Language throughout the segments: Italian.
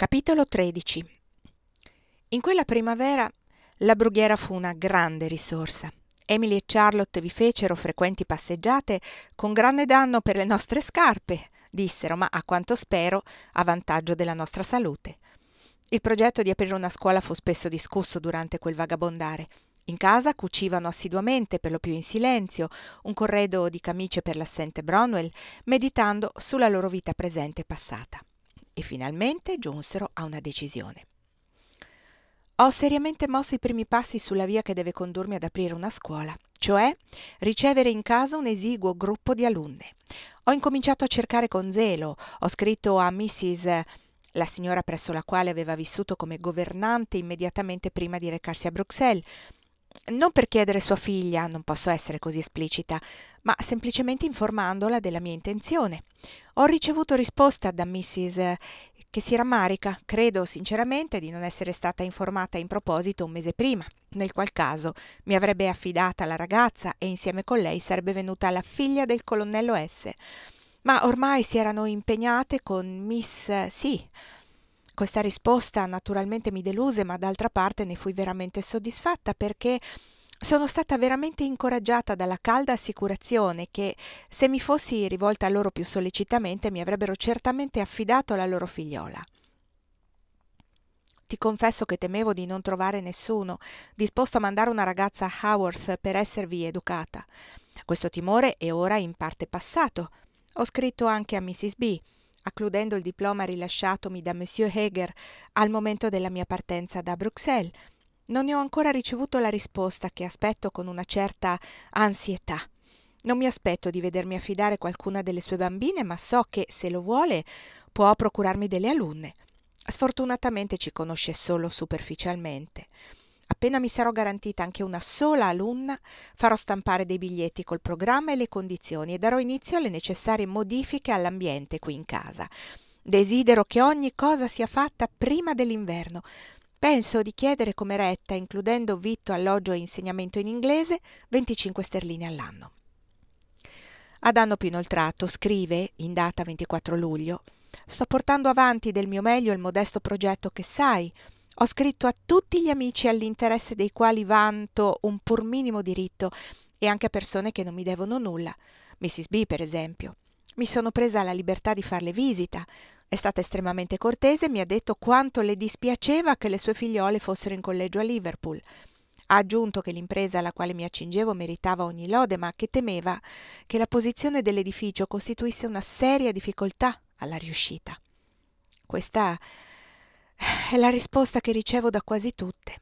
Capitolo 13 In quella primavera la brughiera fu una grande risorsa. Emily e Charlotte vi fecero frequenti passeggiate con grande danno per le nostre scarpe, dissero, ma a quanto spero a vantaggio della nostra salute. Il progetto di aprire una scuola fu spesso discusso durante quel vagabondare. In casa cucivano assiduamente, per lo più in silenzio, un corredo di camicie per l'assente Bronwell, meditando sulla loro vita presente e passata e finalmente giunsero a una decisione. Ho seriamente mosso i primi passi sulla via che deve condurmi ad aprire una scuola, cioè ricevere in casa un esiguo gruppo di alunne. Ho incominciato a cercare con zelo, ho scritto a Mrs. la signora presso la quale aveva vissuto come governante immediatamente prima di recarsi a Bruxelles, non per chiedere sua figlia, non posso essere così esplicita, ma semplicemente informandola della mia intenzione. Ho ricevuto risposta da Mrs. Eh, che si rammarica, credo sinceramente di non essere stata informata in proposito un mese prima, nel qual caso mi avrebbe affidata la ragazza e insieme con lei sarebbe venuta la figlia del colonnello S. Ma ormai si erano impegnate con Miss... Eh, sì questa risposta naturalmente mi deluse, ma d'altra parte ne fui veramente soddisfatta perché sono stata veramente incoraggiata dalla calda assicurazione che, se mi fossi rivolta a loro più sollecitamente, mi avrebbero certamente affidato la loro figliola. Ti confesso che temevo di non trovare nessuno disposto a mandare una ragazza a Haworth per esservi educata. Questo timore è ora in parte passato. Ho scritto anche a Mrs. B accludendo il diploma rilasciatomi da Monsieur Heger al momento della mia partenza da Bruxelles. Non ne ho ancora ricevuto la risposta che aspetto con una certa ansietà. Non mi aspetto di vedermi affidare qualcuna delle sue bambine, ma so che, se lo vuole, può procurarmi delle alunne. Sfortunatamente ci conosce solo superficialmente. Appena mi sarò garantita anche una sola alunna, farò stampare dei biglietti col programma e le condizioni e darò inizio alle necessarie modifiche all'ambiente qui in casa. Desidero che ogni cosa sia fatta prima dell'inverno. Penso di chiedere come retta, includendo vitto, alloggio e insegnamento in inglese, 25 sterline all'anno. Ad anno più inoltrato scrive, in data 24 luglio, Sto portando avanti del mio meglio il modesto progetto che sai, ho scritto a tutti gli amici all'interesse dei quali vanto un pur minimo diritto e anche a persone che non mi devono nulla, Mrs. B per esempio. Mi sono presa la libertà di farle visita. È stata estremamente cortese e mi ha detto quanto le dispiaceva che le sue figliole fossero in collegio a Liverpool. Ha aggiunto che l'impresa alla quale mi accingevo meritava ogni lode, ma che temeva che la posizione dell'edificio costituisse una seria difficoltà alla riuscita. Questa è la risposta che ricevo da quasi tutte.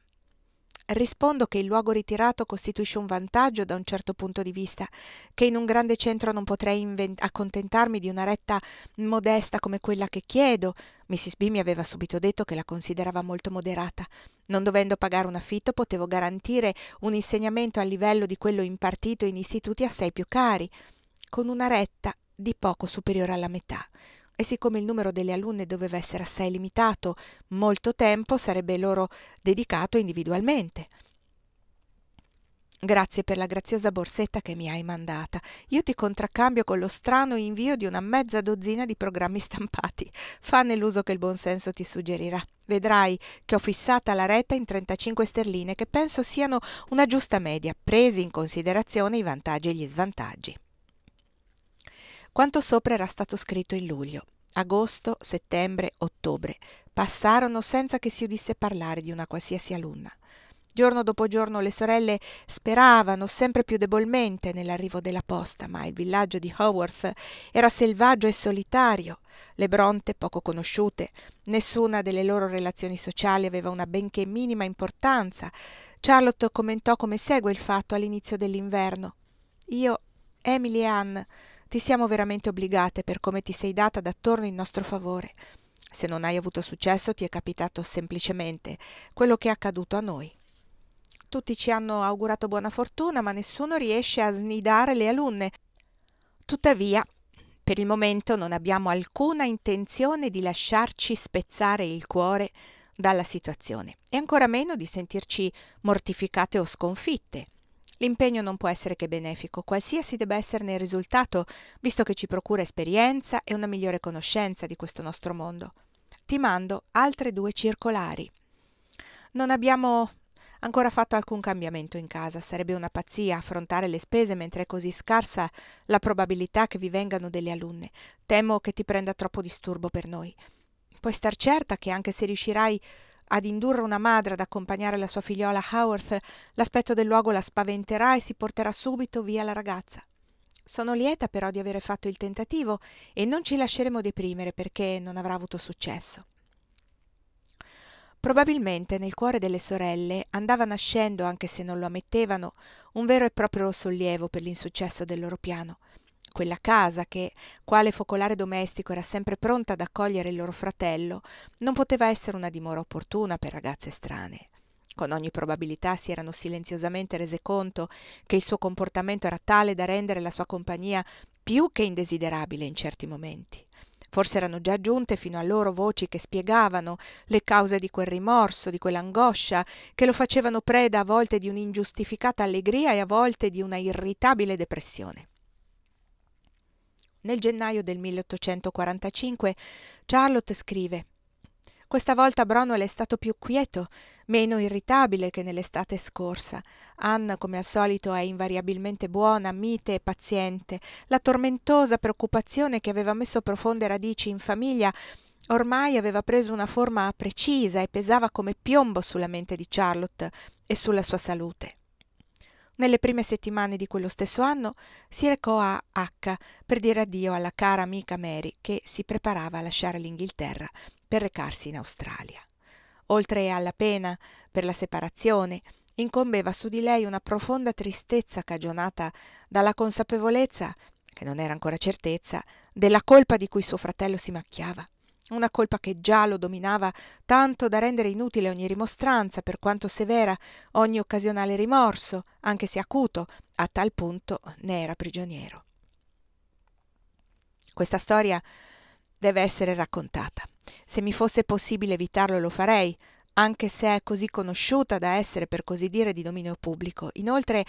Rispondo che il luogo ritirato costituisce un vantaggio da un certo punto di vista, che in un grande centro non potrei invent- accontentarmi di una retta modesta come quella che chiedo. Mrs. B mi aveva subito detto che la considerava molto moderata. Non dovendo pagare un affitto, potevo garantire un insegnamento a livello di quello impartito in istituti assai più cari, con una retta di poco superiore alla metà e siccome il numero delle alunne doveva essere assai limitato, molto tempo sarebbe loro dedicato individualmente. Grazie per la graziosa borsetta che mi hai mandata. Io ti contraccambio con lo strano invio di una mezza dozzina di programmi stampati. Fanne l'uso che il buonsenso ti suggerirà. Vedrai che ho fissata la retta in 35 sterline, che penso siano una giusta media, presi in considerazione i vantaggi e gli svantaggi. Quanto sopra era stato scritto in luglio. Agosto, settembre, ottobre passarono senza che si udisse parlare di una qualsiasi alunna. Giorno dopo giorno le sorelle speravano sempre più debolmente nell'arrivo della posta, ma il villaggio di Haworth era selvaggio e solitario, le bronte poco conosciute, nessuna delle loro relazioni sociali aveva una benché minima importanza. Charlotte commentò come segue il fatto all'inizio dell'inverno. Io, Emily e Anne, ti siamo veramente obbligate per come ti sei data d'attorno in nostro favore. Se non hai avuto successo ti è capitato semplicemente quello che è accaduto a noi. Tutti ci hanno augurato buona fortuna, ma nessuno riesce a snidare le alunne. Tuttavia, per il momento non abbiamo alcuna intenzione di lasciarci spezzare il cuore dalla situazione e ancora meno di sentirci mortificate o sconfitte. L'impegno non può essere che benefico, qualsiasi debba esserne il risultato, visto che ci procura esperienza e una migliore conoscenza di questo nostro mondo. Ti mando altre due circolari. Non abbiamo ancora fatto alcun cambiamento in casa, sarebbe una pazzia affrontare le spese mentre è così scarsa la probabilità che vi vengano delle alunne. Temo che ti prenda troppo disturbo per noi. Puoi star certa che anche se riuscirai ad indurre una madre ad accompagnare la sua figliola a Haworth, l'aspetto del luogo la spaventerà e si porterà subito via la ragazza. Sono lieta però di aver fatto il tentativo e non ci lasceremo deprimere perché non avrà avuto successo. Probabilmente nel cuore delle sorelle andava nascendo, anche se non lo ammettevano, un vero e proprio sollievo per l'insuccesso del loro piano quella casa che, quale focolare domestico, era sempre pronta ad accogliere il loro fratello, non poteva essere una dimora opportuna per ragazze strane. Con ogni probabilità si erano silenziosamente rese conto che il suo comportamento era tale da rendere la sua compagnia più che indesiderabile in certi momenti. Forse erano già giunte fino a loro voci che spiegavano le cause di quel rimorso, di quell'angoscia, che lo facevano preda a volte di un'ingiustificata allegria e a volte di una irritabile depressione. Nel gennaio del 1845 Charlotte scrive questa volta Bronwell è stato più quieto, meno irritabile che nell'estate scorsa. Anna, come al solito, è invariabilmente buona, mite e paziente. La tormentosa preoccupazione che aveva messo profonde radici in famiglia ormai aveva preso una forma precisa e pesava come piombo sulla mente di Charlotte e sulla sua salute. Nelle prime settimane di quello stesso anno si recò a H per dire addio alla cara amica Mary che si preparava a lasciare l'Inghilterra per recarsi in Australia. Oltre alla pena per la separazione, incombeva su di lei una profonda tristezza cagionata dalla consapevolezza, che non era ancora certezza, della colpa di cui suo fratello si macchiava. Una colpa che già lo dominava tanto da rendere inutile ogni rimostranza, per quanto severa, ogni occasionale rimorso, anche se acuto, a tal punto ne era prigioniero. Questa storia deve essere raccontata. Se mi fosse possibile evitarlo lo farei, anche se è così conosciuta da essere per così dire di dominio pubblico. Inoltre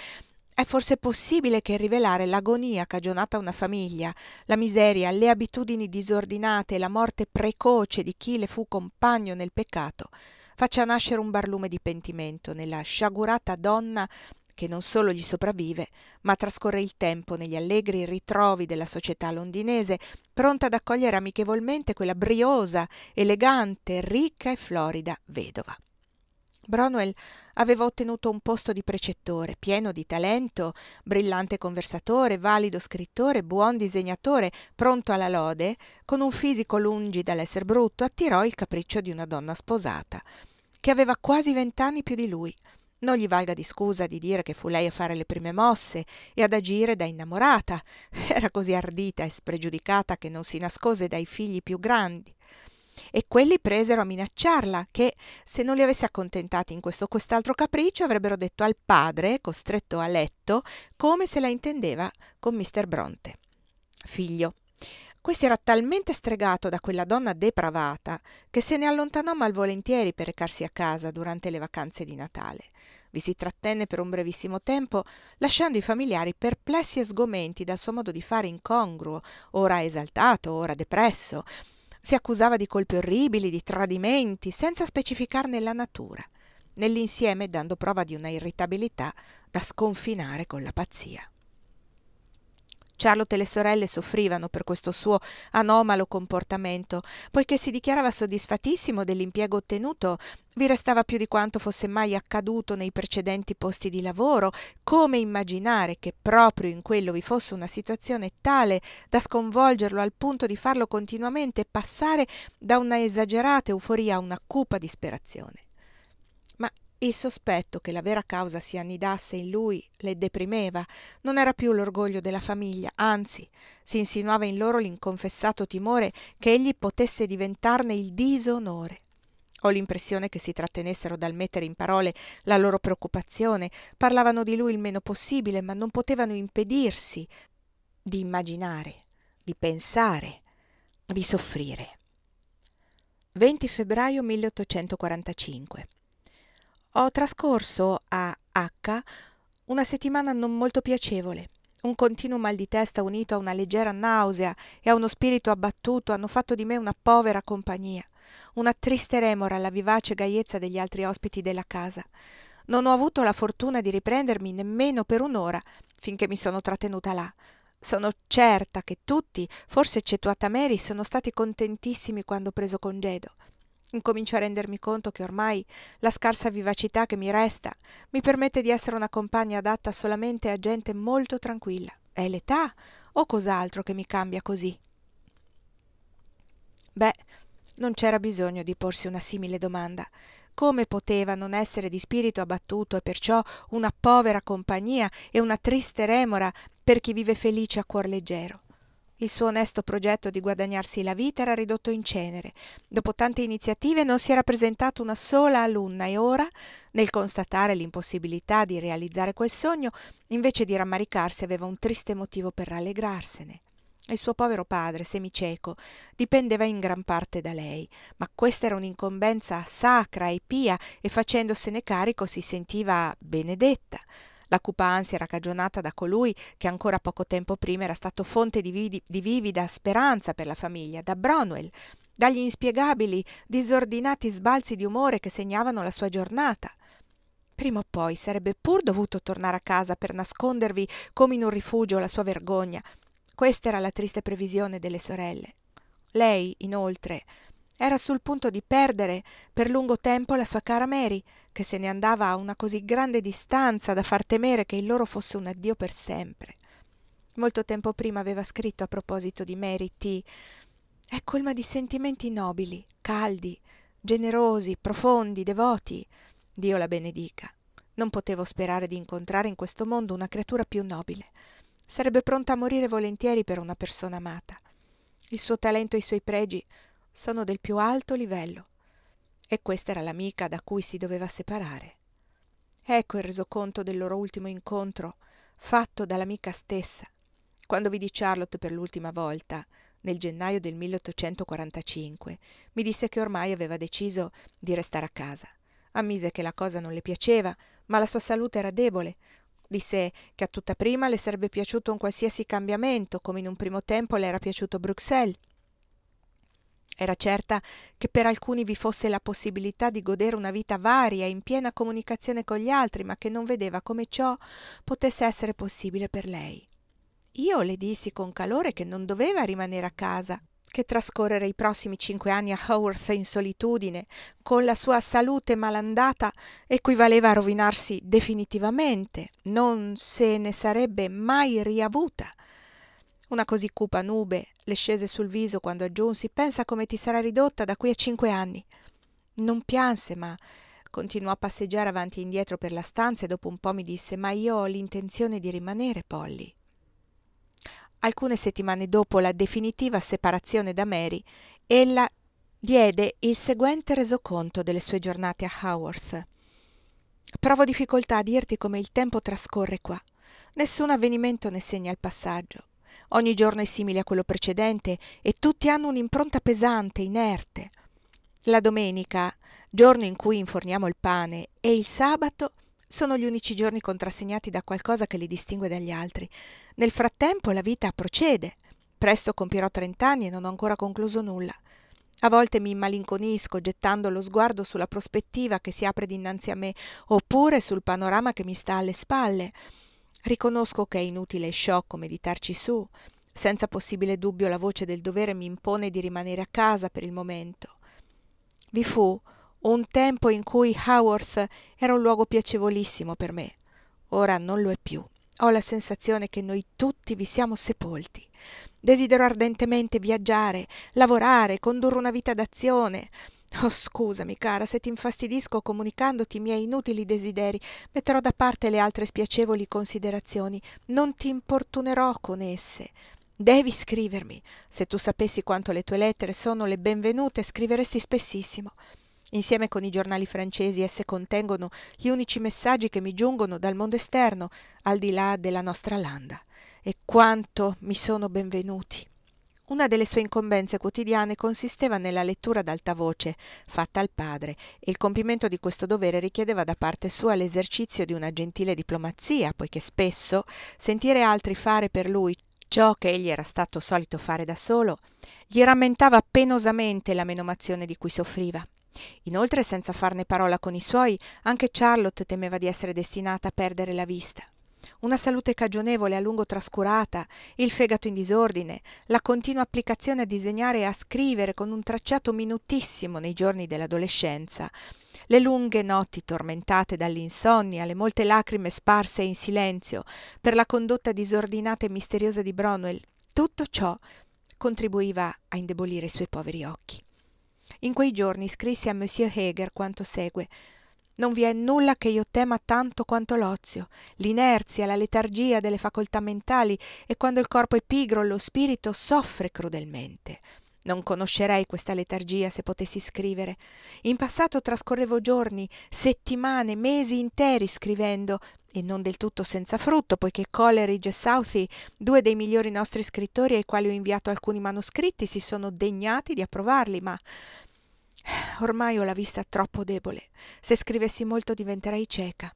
è forse possibile che rivelare l'agonia cagionata a una famiglia, la miseria, le abitudini disordinate e la morte precoce di chi le fu compagno nel peccato faccia nascere un barlume di pentimento nella sciagurata donna che non solo gli sopravvive, ma trascorre il tempo negli allegri ritrovi della società londinese, pronta ad accogliere amichevolmente quella briosa, elegante, ricca e florida vedova. Bronwell aveva ottenuto un posto di precettore, pieno di talento, brillante conversatore, valido scrittore, buon disegnatore, pronto alla lode, con un fisico lungi dall'essere brutto, attirò il capriccio di una donna sposata, che aveva quasi vent'anni più di lui. Non gli valga di scusa di dire che fu lei a fare le prime mosse e ad agire da innamorata. Era così ardita e spregiudicata che non si nascose dai figli più grandi e quelli presero a minacciarla che, se non li avesse accontentati in questo o quest'altro capriccio, avrebbero detto al padre, costretto a letto, come se la intendeva con Mr. Bronte. Figlio. Questi era talmente stregato da quella donna depravata che se ne allontanò malvolentieri per recarsi a casa durante le vacanze di Natale. Vi si trattenne per un brevissimo tempo, lasciando i familiari perplessi e sgomenti dal suo modo di fare incongruo, ora esaltato, ora depresso, si accusava di colpe orribili, di tradimenti, senza specificarne la natura, nell'insieme dando prova di una irritabilità da sconfinare con la pazzia. Charlotte e le sorelle soffrivano per questo suo anomalo comportamento, poiché si dichiarava soddisfatissimo dell'impiego ottenuto, vi restava più di quanto fosse mai accaduto nei precedenti posti di lavoro, come immaginare che proprio in quello vi fosse una situazione tale da sconvolgerlo al punto di farlo continuamente passare da una esagerata euforia a una cupa disperazione. Il sospetto che la vera causa si annidasse in lui le deprimeva, non era più l'orgoglio della famiglia, anzi, si insinuava in loro l'inconfessato timore che egli potesse diventarne il disonore. Ho l'impressione che si trattenessero dal mettere in parole la loro preoccupazione, parlavano di lui il meno possibile, ma non potevano impedirsi di immaginare, di pensare, di soffrire. 20 febbraio 1845. Ho trascorso a H una settimana non molto piacevole. Un continuo mal di testa unito a una leggera nausea e a uno spirito abbattuto hanno fatto di me una povera compagnia, una triste remora alla vivace gaiezza degli altri ospiti della casa. Non ho avuto la fortuna di riprendermi nemmeno per un'ora finché mi sono trattenuta là. Sono certa che tutti, forse eccettuata Mary, sono stati contentissimi quando ho preso congedo. Incomincio a rendermi conto che ormai la scarsa vivacità che mi resta mi permette di essere una compagna adatta solamente a gente molto tranquilla. È l'età o cos'altro che mi cambia così? Beh, non c'era bisogno di porsi una simile domanda. Come poteva non essere di spirito abbattuto e perciò una povera compagnia e una triste remora per chi vive felice a cuor leggero? Il suo onesto progetto di guadagnarsi la vita era ridotto in cenere. Dopo tante iniziative non si era presentata una sola alunna e ora, nel constatare l'impossibilità di realizzare quel sogno, invece di rammaricarsi aveva un triste motivo per rallegrarsene. Il suo povero padre, semicieco, dipendeva in gran parte da lei, ma questa era un'incombenza sacra e pia e facendosene carico si sentiva benedetta. La cupa ansia era cagionata da colui che ancora poco tempo prima era stato fonte di, vi- di vivida speranza per la famiglia, da Bronwell, dagli inspiegabili, disordinati sbalzi di umore che segnavano la sua giornata. Prima o poi sarebbe pur dovuto tornare a casa per nascondervi come in un rifugio la sua vergogna. Questa era la triste previsione delle sorelle. Lei, inoltre, era sul punto di perdere per lungo tempo la sua cara Mary, che se ne andava a una così grande distanza da far temere che il loro fosse un addio per sempre. Molto tempo prima aveva scritto a proposito di Mary T. È colma di sentimenti nobili, caldi, generosi, profondi, devoti. Dio la benedica. Non potevo sperare di incontrare in questo mondo una creatura più nobile. Sarebbe pronta a morire volentieri per una persona amata. Il suo talento e i suoi pregi sono del più alto livello. E questa era l'amica da cui si doveva separare. Ecco il resoconto del loro ultimo incontro, fatto dall'amica stessa, quando vidi Charlotte per l'ultima volta, nel gennaio del 1845, mi disse che ormai aveva deciso di restare a casa. Ammise che la cosa non le piaceva, ma la sua salute era debole. Disse che a tutta prima le sarebbe piaciuto un qualsiasi cambiamento, come in un primo tempo le era piaciuto Bruxelles. Era certa che per alcuni vi fosse la possibilità di godere una vita varia, in piena comunicazione con gli altri, ma che non vedeva come ciò potesse essere possibile per lei. Io le dissi con calore che non doveva rimanere a casa, che trascorrere i prossimi cinque anni a Haworth in solitudine, con la sua salute malandata, equivaleva a rovinarsi definitivamente, non se ne sarebbe mai riavuta una così cupa nube le scese sul viso quando aggiunsi pensa come ti sarà ridotta da qui a cinque anni. Non pianse, ma continuò a passeggiare avanti e indietro per la stanza e dopo un po' mi disse ma io ho l'intenzione di rimanere, Polly. Alcune settimane dopo la definitiva separazione da Mary, ella diede il seguente resoconto delle sue giornate a Haworth. Provo difficoltà a dirti come il tempo trascorre qua. Nessun avvenimento ne segna il passaggio. Ogni giorno è simile a quello precedente e tutti hanno un'impronta pesante, inerte. La domenica, giorno in cui inforniamo il pane, e il sabato sono gli unici giorni contrassegnati da qualcosa che li distingue dagli altri. Nel frattempo la vita procede. Presto compirò trent'anni e non ho ancora concluso nulla. A volte mi malinconisco gettando lo sguardo sulla prospettiva che si apre dinanzi a me oppure sul panorama che mi sta alle spalle. Riconosco che è inutile e sciocco meditarci su. Senza possibile dubbio la voce del dovere mi impone di rimanere a casa per il momento. Vi fu un tempo in cui Haworth era un luogo piacevolissimo per me. Ora non lo è più. Ho la sensazione che noi tutti vi siamo sepolti. Desidero ardentemente viaggiare, lavorare, condurre una vita d'azione. Oh, scusami, cara, se ti infastidisco comunicandoti i miei inutili desideri, metterò da parte le altre spiacevoli considerazioni, non ti importunerò con esse. Devi scrivermi. Se tu sapessi quanto le tue lettere sono le benvenute, scriveresti spessissimo. Insieme con i giornali francesi esse contengono gli unici messaggi che mi giungono dal mondo esterno, al di là della nostra landa. E quanto mi sono benvenuti. Una delle sue incombenze quotidiane consisteva nella lettura ad alta voce, fatta al padre, e il compimento di questo dovere richiedeva da parte sua l'esercizio di una gentile diplomazia, poiché spesso sentire altri fare per lui ciò che egli era stato solito fare da solo gli rammentava penosamente la menomazione di cui soffriva. Inoltre, senza farne parola con i suoi, anche Charlotte temeva di essere destinata a perdere la vista una salute cagionevole a lungo trascurata, il fegato in disordine, la continua applicazione a disegnare e a scrivere con un tracciato minutissimo nei giorni dell'adolescenza, le lunghe notti tormentate dall'insonnia, le molte lacrime sparse in silenzio per la condotta disordinata e misteriosa di Bronwell, tutto ciò contribuiva a indebolire i suoi poveri occhi. In quei giorni scrisse a Monsieur Heger quanto segue non vi è nulla che io tema tanto quanto l'ozio, l'inerzia, la letargia delle facoltà mentali e quando il corpo è pigro lo spirito soffre crudelmente. Non conoscerei questa letargia se potessi scrivere. In passato trascorrevo giorni, settimane, mesi interi scrivendo, e non del tutto senza frutto, poiché Coleridge e Southey, due dei migliori nostri scrittori ai quali ho inviato alcuni manoscritti, si sono degnati di approvarli, ma Ormai ho la vista troppo debole. Se scrivessi molto diventerei cieca.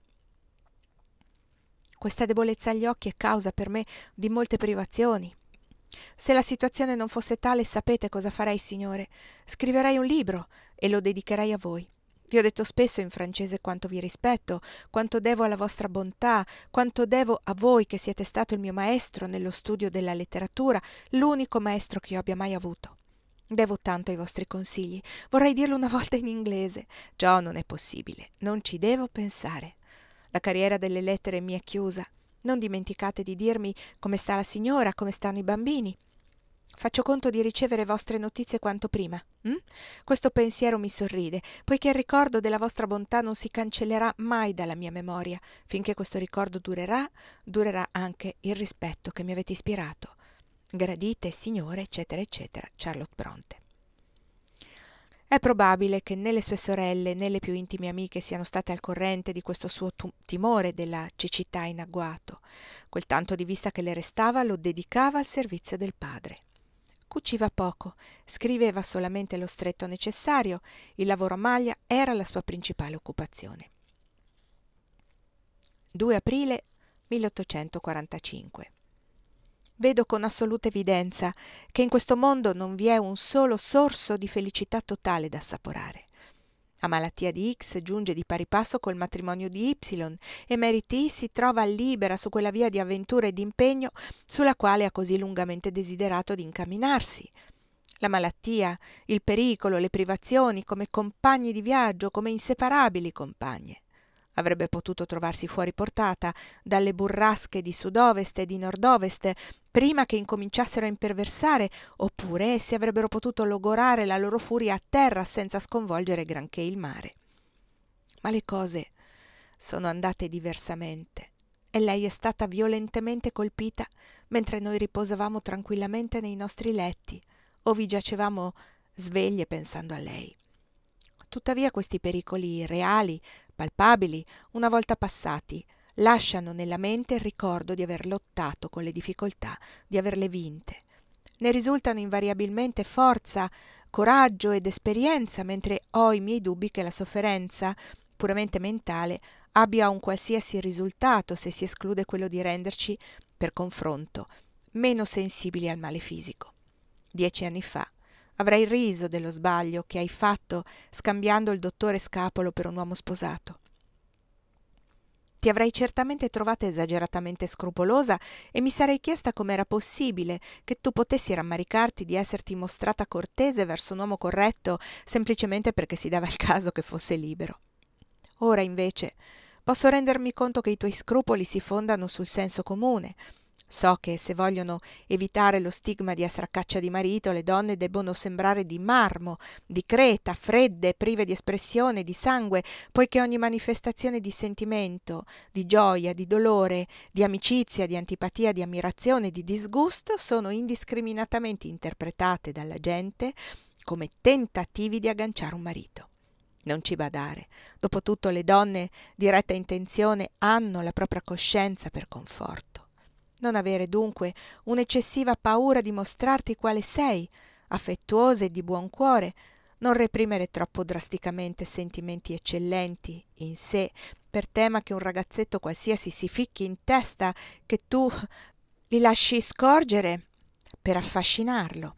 Questa debolezza agli occhi è causa per me di molte privazioni. Se la situazione non fosse tale, sapete cosa farei, signore. Scriverei un libro e lo dedicherei a voi. Vi ho detto spesso in francese quanto vi rispetto, quanto devo alla vostra bontà, quanto devo a voi che siete stato il mio maestro nello studio della letteratura, l'unico maestro che io abbia mai avuto. Devo tanto ai vostri consigli. Vorrei dirlo una volta in inglese. Ciò non è possibile. Non ci devo pensare. La carriera delle lettere mi è chiusa. Non dimenticate di dirmi come sta la signora, come stanno i bambini. Faccio conto di ricevere vostre notizie quanto prima. Hm? Questo pensiero mi sorride, poiché il ricordo della vostra bontà non si cancellerà mai dalla mia memoria. Finché questo ricordo durerà, durerà anche il rispetto che mi avete ispirato gradite signore, eccetera, eccetera, Charlotte Bronte. È probabile che né le sue sorelle né le più intime amiche siano state al corrente di questo suo timore della cecità in agguato. Quel tanto di vista che le restava lo dedicava al servizio del padre. Cuciva poco, scriveva solamente lo stretto necessario, il lavoro a maglia era la sua principale occupazione. 2 aprile 1845 vedo con assoluta evidenza che in questo mondo non vi è un solo sorso di felicità totale da assaporare. La malattia di X giunge di pari passo col matrimonio di Y e Mary T si trova libera su quella via di avventura e di impegno sulla quale ha così lungamente desiderato di incamminarsi. La malattia, il pericolo, le privazioni come compagni di viaggio, come inseparabili compagne. Avrebbe potuto trovarsi fuori portata dalle burrasche di sud-ovest e di nord-ovest prima che incominciassero a imperversare, oppure essi avrebbero potuto logorare la loro furia a terra senza sconvolgere granché il mare. Ma le cose sono andate diversamente e lei è stata violentemente colpita mentre noi riposavamo tranquillamente nei nostri letti o vi giacevamo sveglie pensando a lei. Tuttavia questi pericoli reali palpabili, una volta passati, lasciano nella mente il ricordo di aver lottato con le difficoltà, di averle vinte. Ne risultano invariabilmente forza, coraggio ed esperienza, mentre ho i miei dubbi che la sofferenza, puramente mentale, abbia un qualsiasi risultato se si esclude quello di renderci, per confronto, meno sensibili al male fisico. Dieci anni fa Avrai riso dello sbaglio che hai fatto scambiando il dottore Scapolo per un uomo sposato. Ti avrei certamente trovata esageratamente scrupolosa e mi sarei chiesta com'era possibile che tu potessi rammaricarti di esserti mostrata cortese verso un uomo corretto semplicemente perché si dava il caso che fosse libero. Ora invece posso rendermi conto che i tuoi scrupoli si fondano sul senso comune, So che se vogliono evitare lo stigma di essere a caccia di marito, le donne debbono sembrare di marmo, di creta, fredde, prive di espressione, di sangue, poiché ogni manifestazione di sentimento, di gioia, di dolore, di amicizia, di antipatia, di ammirazione, di disgusto sono indiscriminatamente interpretate dalla gente come tentativi di agganciare un marito. Non ci badare. Dopotutto le donne di retta intenzione hanno la propria coscienza per conforto. Non avere dunque un'eccessiva paura di mostrarti quale sei, affettuosa e di buon cuore, non reprimere troppo drasticamente sentimenti eccellenti in sé, per tema che un ragazzetto qualsiasi si ficchi in testa che tu li lasci scorgere per affascinarlo.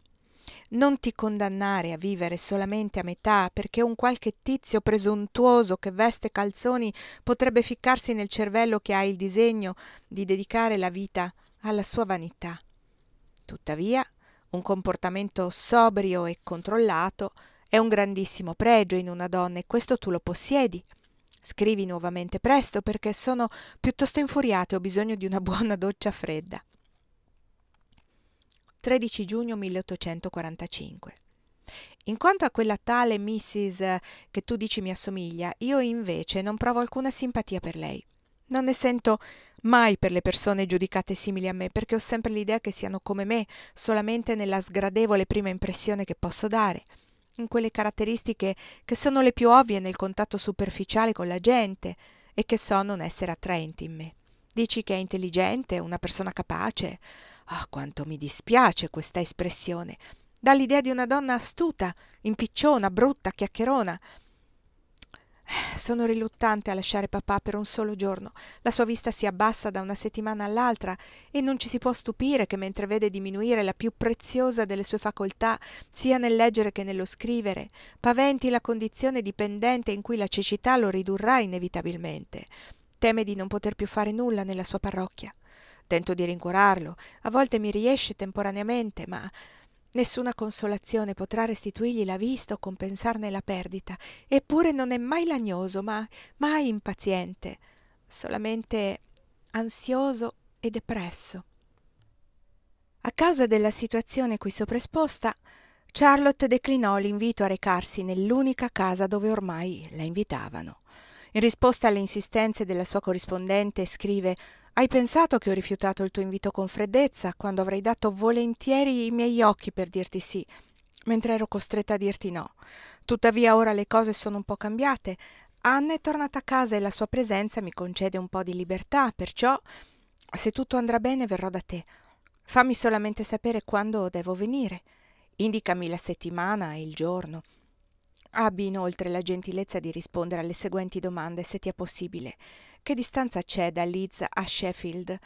Non ti condannare a vivere solamente a metà perché un qualche tizio presuntuoso che veste calzoni potrebbe ficcarsi nel cervello che hai il disegno di dedicare la vita alla sua vanità. Tuttavia, un comportamento sobrio e controllato è un grandissimo pregio in una donna e questo tu lo possiedi. Scrivi nuovamente presto perché sono piuttosto infuriata e ho bisogno di una buona doccia fredda. 13 giugno 1845. In quanto a quella tale Mrs. Eh, che tu dici mi assomiglia, io invece non provo alcuna simpatia per lei. Non ne sento mai per le persone giudicate simili a me, perché ho sempre l'idea che siano come me, solamente nella sgradevole prima impressione che posso dare, in quelle caratteristiche che sono le più ovvie nel contatto superficiale con la gente e che so non essere attraenti in me. Dici che è intelligente, una persona capace, Oh, quanto mi dispiace questa espressione. Dà l'idea di una donna astuta, impicciona, brutta, chiacchierona. Eh, sono riluttante a lasciare papà per un solo giorno. La sua vista si abbassa da una settimana all'altra e non ci si può stupire che mentre vede diminuire la più preziosa delle sue facoltà, sia nel leggere che nello scrivere, paventi la condizione dipendente in cui la cecità lo ridurrà inevitabilmente. Teme di non poter più fare nulla nella sua parrocchia. Tento di rincuorarlo, a volte mi riesce temporaneamente, ma nessuna consolazione potrà restituirgli la vista o compensarne la perdita, eppure non è mai lagnoso, ma mai impaziente, solamente ansioso e depresso. A causa della situazione qui sopraesposta, Charlotte declinò l'invito a recarsi nell'unica casa dove ormai la invitavano. In risposta alle insistenze della sua corrispondente scrive hai pensato che ho rifiutato il tuo invito con freddezza, quando avrei dato volentieri i miei occhi per dirti sì, mentre ero costretta a dirti no. Tuttavia ora le cose sono un po' cambiate. Anna è tornata a casa e la sua presenza mi concede un po' di libertà, perciò se tutto andrà bene verrò da te. Fammi solamente sapere quando devo venire. Indicami la settimana e il giorno. Abbi inoltre la gentilezza di rispondere alle seguenti domande se ti è possibile. Che distanza c'è da Leeds a Sheffield?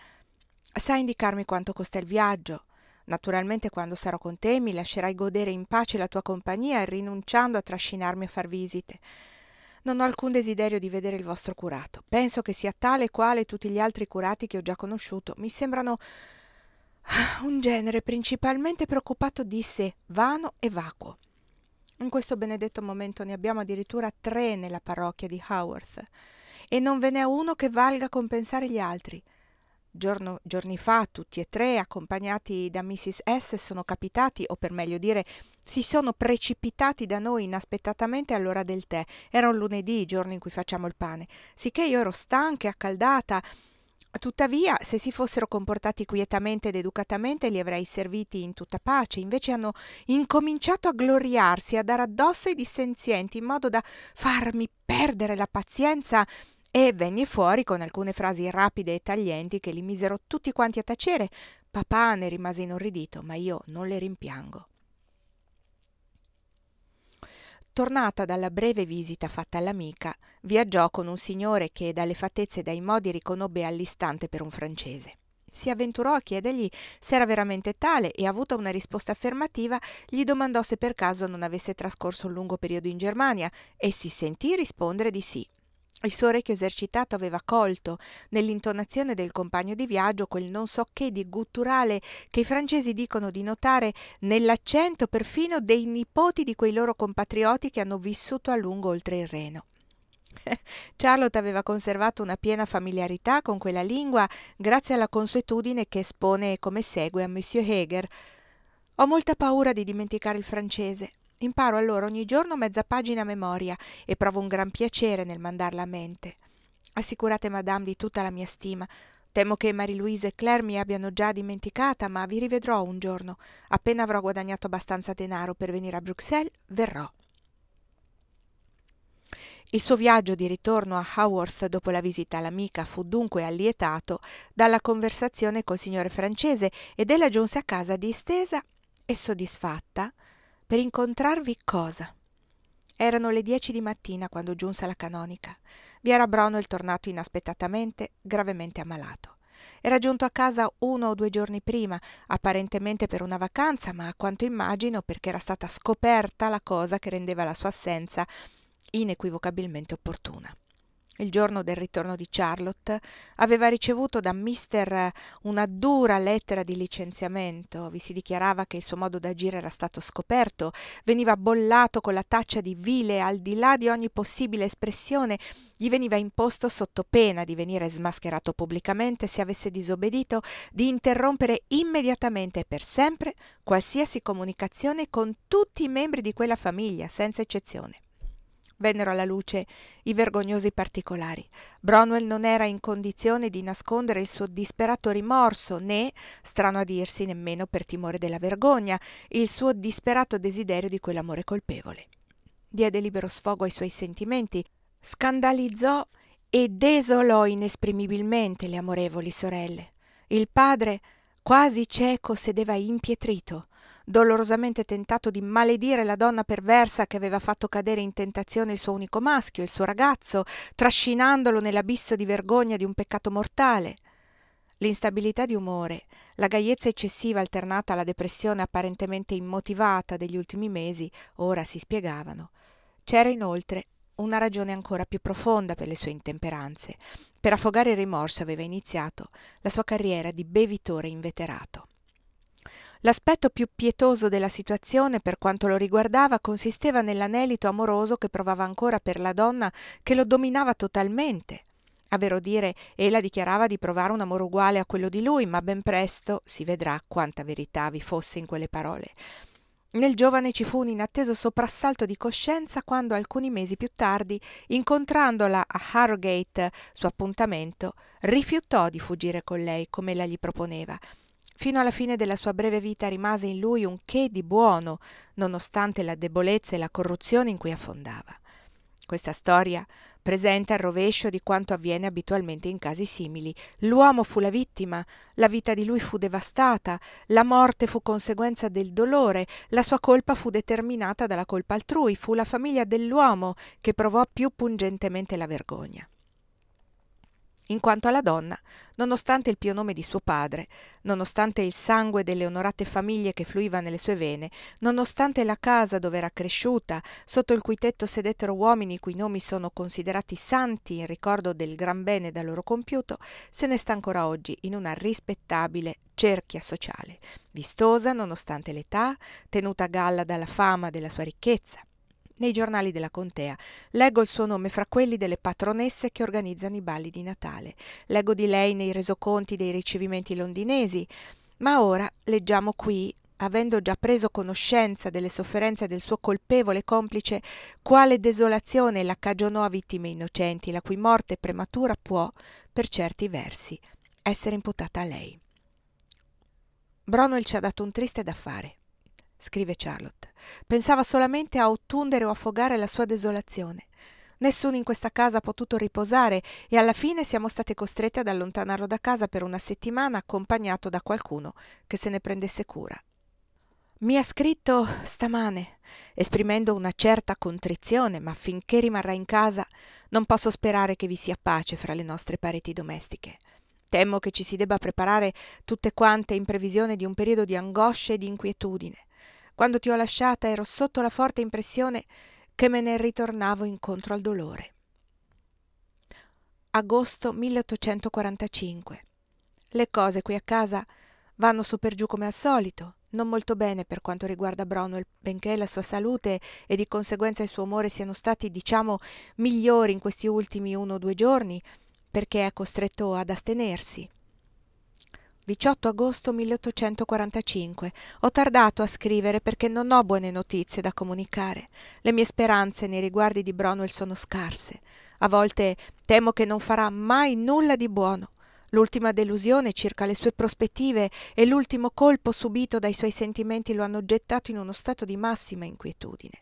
Sai indicarmi quanto costa il viaggio? Naturalmente quando sarò con te mi lascerai godere in pace la tua compagnia rinunciando a trascinarmi a far visite. Non ho alcun desiderio di vedere il vostro curato. Penso che sia tale quale tutti gli altri curati che ho già conosciuto. Mi sembrano ah, un genere principalmente preoccupato di sé, vano e vacuo. In questo benedetto momento ne abbiamo addirittura tre nella parrocchia di Haworth e non ve ne è uno che valga a compensare gli altri. Giorno, giorni fa tutti e tre, accompagnati da Mrs. S, sono capitati, o per meglio dire, si sono precipitati da noi inaspettatamente all'ora del tè. Era un lunedì, giorno in cui facciamo il pane, sicché io ero stanca e accaldata Tuttavia, se si fossero comportati quietamente ed educatamente, li avrei serviti in tutta pace. Invece hanno incominciato a gloriarsi, a dare addosso ai dissenzienti, in modo da farmi perdere la pazienza e venni fuori con alcune frasi rapide e taglienti che li misero tutti quanti a tacere. Papà ne rimase inorridito, ma io non le rimpiango tornata dalla breve visita fatta all'amica, viaggiò con un signore che dalle fattezze e dai modi riconobbe all'istante per un francese. Si avventurò a chiedergli se era veramente tale e, avuta una risposta affermativa, gli domandò se per caso non avesse trascorso un lungo periodo in Germania e si sentì rispondere di sì. Il suo orecchio esercitato aveva colto, nell'intonazione del compagno di viaggio, quel non so che di gutturale che i francesi dicono di notare nell'accento perfino dei nipoti di quei loro compatrioti che hanno vissuto a lungo oltre il Reno. Charlotte aveva conservato una piena familiarità con quella lingua grazie alla consuetudine che espone come segue a Monsieur Heger. Ho molta paura di dimenticare il francese, Imparo allora ogni giorno mezza pagina a memoria e provo un gran piacere nel mandarla a mente. Assicurate Madame di tutta la mia stima. Temo che Marie-Louise e Claire mi abbiano già dimenticata, ma vi rivedrò un giorno. Appena avrò guadagnato abbastanza denaro per venire a Bruxelles, verrò. Il suo viaggio di ritorno a Haworth dopo la visita all'amica fu dunque allietato dalla conversazione col signore francese ed ella giunse a casa distesa e soddisfatta per incontrarvi cosa? Erano le dieci di mattina quando giunse la canonica. Vi era Brownell tornato inaspettatamente, gravemente ammalato. Era giunto a casa uno o due giorni prima, apparentemente per una vacanza, ma a quanto immagino perché era stata scoperta la cosa che rendeva la sua assenza inequivocabilmente opportuna il giorno del ritorno di Charlotte, aveva ricevuto da mister una dura lettera di licenziamento, vi si dichiarava che il suo modo d'agire era stato scoperto, veniva bollato con la taccia di vile al di là di ogni possibile espressione, gli veniva imposto sotto pena di venire smascherato pubblicamente se avesse disobbedito, di interrompere immediatamente e per sempre qualsiasi comunicazione con tutti i membri di quella famiglia, senza eccezione vennero alla luce i vergognosi particolari. Bronwell non era in condizione di nascondere il suo disperato rimorso, né, strano a dirsi, nemmeno per timore della vergogna, il suo disperato desiderio di quell'amore colpevole. Diede libero sfogo ai suoi sentimenti, scandalizzò e desolò inesprimibilmente le amorevoli sorelle. Il padre, quasi cieco, sedeva impietrito, dolorosamente tentato di maledire la donna perversa che aveva fatto cadere in tentazione il suo unico maschio, il suo ragazzo, trascinandolo nell'abisso di vergogna di un peccato mortale. L'instabilità di umore, la gaiezza eccessiva alternata alla depressione apparentemente immotivata degli ultimi mesi ora si spiegavano. C'era inoltre una ragione ancora più profonda per le sue intemperanze. Per affogare il rimorso aveva iniziato la sua carriera di bevitore inveterato. L'aspetto più pietoso della situazione per quanto lo riguardava consisteva nell'anelito amoroso che provava ancora per la donna che lo dominava totalmente. A vero dire, ella dichiarava di provare un amore uguale a quello di lui, ma ben presto si vedrà quanta verità vi fosse in quelle parole. Nel giovane ci fu un inatteso soprassalto di coscienza quando alcuni mesi più tardi, incontrandola a Harrogate, suo appuntamento, rifiutò di fuggire con lei come ella gli proponeva Fino alla fine della sua breve vita rimase in lui un che di buono, nonostante la debolezza e la corruzione in cui affondava. Questa storia presenta il rovescio di quanto avviene abitualmente in casi simili. L'uomo fu la vittima, la vita di lui fu devastata, la morte fu conseguenza del dolore, la sua colpa fu determinata dalla colpa altrui, fu la famiglia dell'uomo che provò più pungentemente la vergogna. In quanto alla donna, nonostante il pio nome di suo padre, nonostante il sangue delle onorate famiglie che fluiva nelle sue vene, nonostante la casa dove era cresciuta, sotto il cui tetto sedettero uomini i cui nomi sono considerati santi in ricordo del gran bene da loro compiuto, se ne sta ancora oggi in una rispettabile cerchia sociale, vistosa nonostante l'età, tenuta a galla dalla fama della sua ricchezza nei giornali della contea. Leggo il suo nome fra quelli delle patronesse che organizzano i balli di Natale. Leggo di lei nei resoconti dei ricevimenti londinesi. Ma ora leggiamo qui, avendo già preso conoscenza delle sofferenze del suo colpevole complice, quale desolazione la cagionò a vittime innocenti, la cui morte prematura può, per certi versi, essere imputata a lei. Bronwell ci ha dato un triste da fare scrive Charlotte. Pensava solamente a ottundere o affogare la sua desolazione. Nessuno in questa casa ha potuto riposare e alla fine siamo state costrette ad allontanarlo da casa per una settimana accompagnato da qualcuno che se ne prendesse cura. Mi ha scritto stamane, esprimendo una certa contrizione, ma finché rimarrà in casa non posso sperare che vi sia pace fra le nostre pareti domestiche. Temo che ci si debba preparare tutte quante in previsione di un periodo di angoscia e di inquietudine. Quando ti ho lasciata ero sotto la forte impressione che me ne ritornavo incontro al dolore. Agosto 1845. Le cose qui a casa vanno su per giù come al solito, non molto bene per quanto riguarda Bronwell, benché la sua salute e di conseguenza il suo umore siano stati, diciamo, migliori in questi ultimi uno o due giorni, perché è costretto ad astenersi. 18 agosto 1845. Ho tardato a scrivere perché non ho buone notizie da comunicare. Le mie speranze nei riguardi di Bronwell sono scarse. A volte temo che non farà mai nulla di buono. L'ultima delusione circa le sue prospettive e l'ultimo colpo subito dai suoi sentimenti lo hanno gettato in uno stato di massima inquietudine.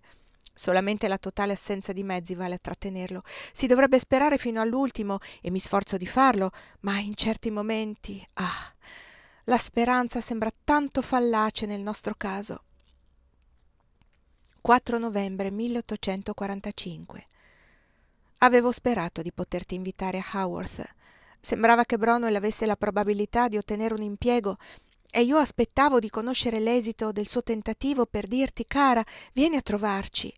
Solamente la totale assenza di mezzi vale a trattenerlo. Si dovrebbe sperare fino all'ultimo, e mi sforzo di farlo, ma in certi momenti. Ah. La speranza sembra tanto fallace nel nostro caso. 4 novembre 1845. Avevo sperato di poterti invitare a Haworth. Sembrava che Bronwell avesse la probabilità di ottenere un impiego e io aspettavo di conoscere l'esito del suo tentativo per dirti cara, vieni a trovarci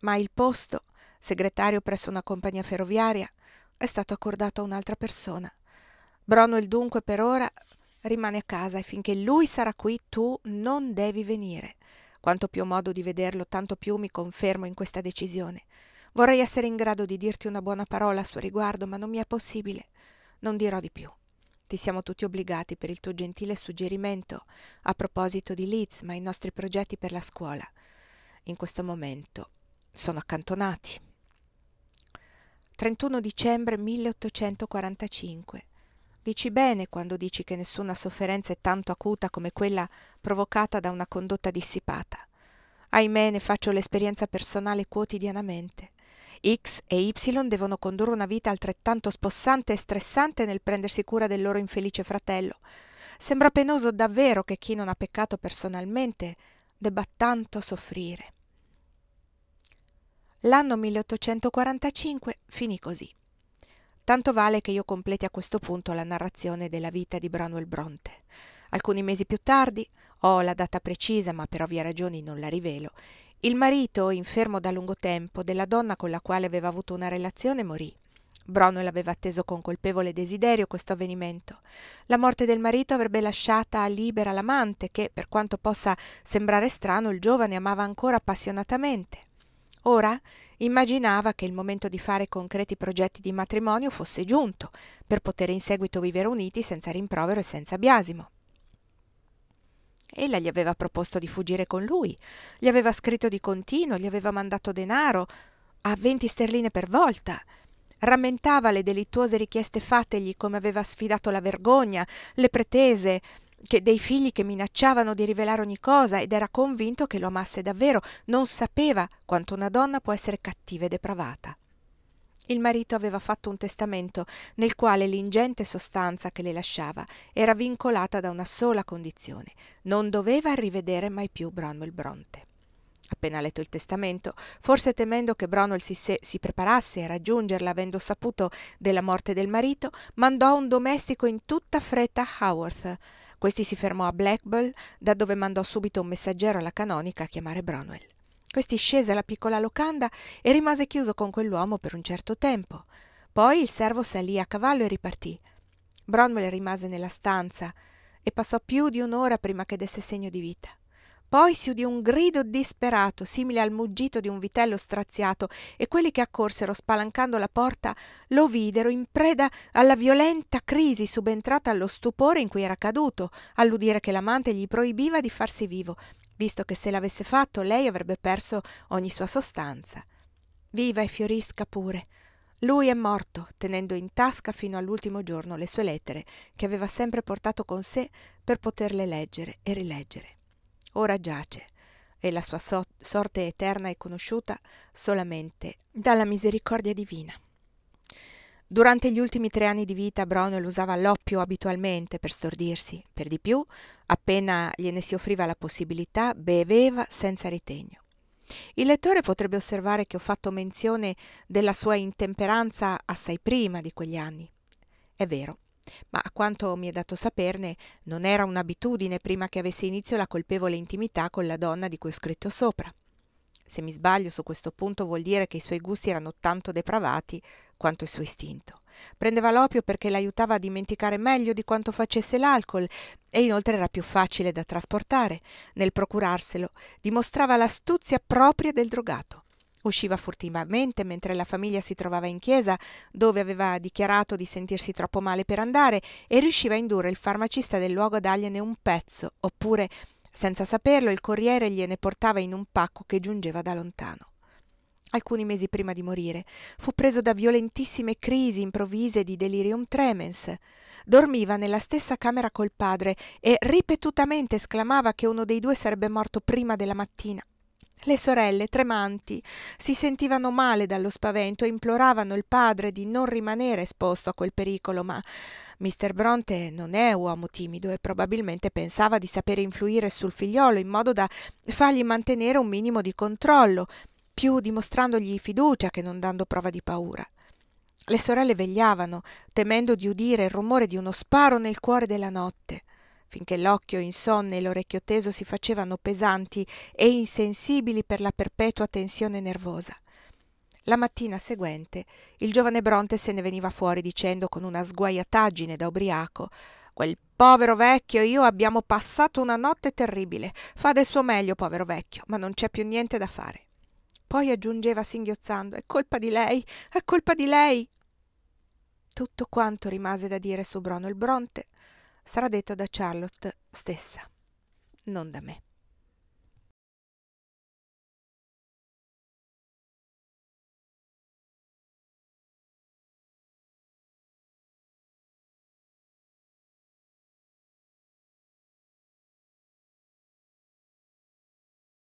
ma il posto, segretario presso una compagnia ferroviaria, è stato accordato a un'altra persona. Bronwell dunque per ora rimane a casa e finché lui sarà qui tu non devi venire. Quanto più ho modo di vederlo, tanto più mi confermo in questa decisione. Vorrei essere in grado di dirti una buona parola a suo riguardo, ma non mi è possibile. Non dirò di più. Ti siamo tutti obbligati per il tuo gentile suggerimento a proposito di Leeds, ma i nostri progetti per la scuola. In questo momento sono accantonati. 31 dicembre 1845. Dici bene quando dici che nessuna sofferenza è tanto acuta come quella provocata da una condotta dissipata. Ahimè, ne faccio l'esperienza personale quotidianamente. X e Y devono condurre una vita altrettanto spossante e stressante nel prendersi cura del loro infelice fratello. Sembra penoso davvero che chi non ha peccato personalmente debba tanto soffrire. L'anno 1845 finì così. Tanto vale che io completi a questo punto la narrazione della vita di Branwell Bronte. Alcuni mesi più tardi, ho la data precisa ma per ovvie ragioni non la rivelo, il marito, infermo da lungo tempo, della donna con la quale aveva avuto una relazione morì. Bronwell aveva atteso con colpevole desiderio questo avvenimento. La morte del marito avrebbe lasciata libera l'amante che, per quanto possa sembrare strano, il giovane amava ancora appassionatamente. Ora immaginava che il momento di fare concreti progetti di matrimonio fosse giunto, per poter in seguito vivere uniti senza rimprovero e senza biasimo. Ella gli aveva proposto di fuggire con lui, gli aveva scritto di continuo, gli aveva mandato denaro a 20 sterline per volta. Rammentava le delittuose richieste fategli come aveva sfidato la vergogna, le pretese, che dei figli che minacciavano di rivelare ogni cosa ed era convinto che lo amasse davvero, non sapeva quanto una donna può essere cattiva e depravata. Il marito aveva fatto un testamento nel quale l'ingente sostanza che le lasciava era vincolata da una sola condizione non doveva rivedere mai più Bronwell Bronte appena letto il testamento, forse temendo che Bronwell si, si, preparasse a raggiungerla avendo saputo della morte del marito, mandò un domestico in tutta fretta a Haworth. Questi si fermò a Blackbull, da dove mandò subito un messaggero alla canonica a chiamare Bronwell. Questi scese alla piccola locanda e rimase chiuso con quell'uomo per un certo tempo. Poi il servo salì a cavallo e ripartì. Bronwell rimase nella stanza e passò più di un'ora prima che desse segno di vita. Poi si udì un grido disperato, simile al muggito di un vitello straziato, e quelli che accorsero spalancando la porta lo videro in preda alla violenta crisi subentrata allo stupore in cui era caduto, all'udire che l'amante gli proibiva di farsi vivo, visto che se l'avesse fatto lei avrebbe perso ogni sua sostanza. Viva e fiorisca pure. Lui è morto, tenendo in tasca fino all'ultimo giorno le sue lettere, che aveva sempre portato con sé per poterle leggere e rileggere ora giace e la sua so- sorte eterna è conosciuta solamente dalla misericordia divina. Durante gli ultimi tre anni di vita Brownell usava l'oppio abitualmente per stordirsi, per di più, appena gliene si offriva la possibilità, beveva senza ritegno. Il lettore potrebbe osservare che ho fatto menzione della sua intemperanza assai prima di quegli anni. È vero, ma a quanto mi è dato saperne non era un'abitudine prima che avesse inizio la colpevole intimità con la donna di cui ho scritto sopra. Se mi sbaglio su questo punto vuol dire che i suoi gusti erano tanto depravati quanto il suo istinto. Prendeva l'opio perché l'aiutava a dimenticare meglio di quanto facesse l'alcol e inoltre era più facile da trasportare. Nel procurarselo dimostrava l'astuzia propria del drogato. Usciva furtivamente mentre la famiglia si trovava in chiesa, dove aveva dichiarato di sentirsi troppo male per andare, e riusciva a indurre il farmacista del luogo a dargliene un pezzo, oppure, senza saperlo, il corriere gliene portava in un pacco che giungeva da lontano alcuni mesi prima di morire. Fu preso da violentissime crisi improvvise di delirium tremens. Dormiva nella stessa camera col padre e ripetutamente esclamava che uno dei due sarebbe morto prima della mattina. Le sorelle, tremanti, si sentivano male dallo spavento e imploravano il padre di non rimanere esposto a quel pericolo, ma Mr. Bronte non è uomo timido e probabilmente pensava di sapere influire sul figliolo in modo da fargli mantenere un minimo di controllo, più dimostrandogli fiducia che non dando prova di paura. Le sorelle vegliavano, temendo di udire il rumore di uno sparo nel cuore della notte finché l'occhio insonne e l'orecchio teso si facevano pesanti e insensibili per la perpetua tensione nervosa. La mattina seguente il giovane Bronte se ne veniva fuori dicendo con una sguaiataggine da ubriaco Quel povero vecchio e io abbiamo passato una notte terribile. Fa del suo meglio, povero vecchio, ma non c'è più niente da fare. Poi aggiungeva singhiozzando È colpa di lei, è colpa di lei. Tutto quanto rimase da dire su Bruno il Bronte sarà detto da Charlotte stessa, non da me.